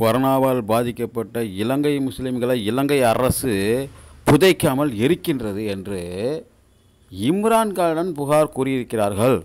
கொரோனாவால் பாதிக்கப்பட்ட இலங்கை முஸ்லீம்களை இலங்கை அரசு புதைக்காமல் எரிக்கின்றது என்று இம்ரான்கானுடன் புகார் கூறியிருக்கிறார்கள்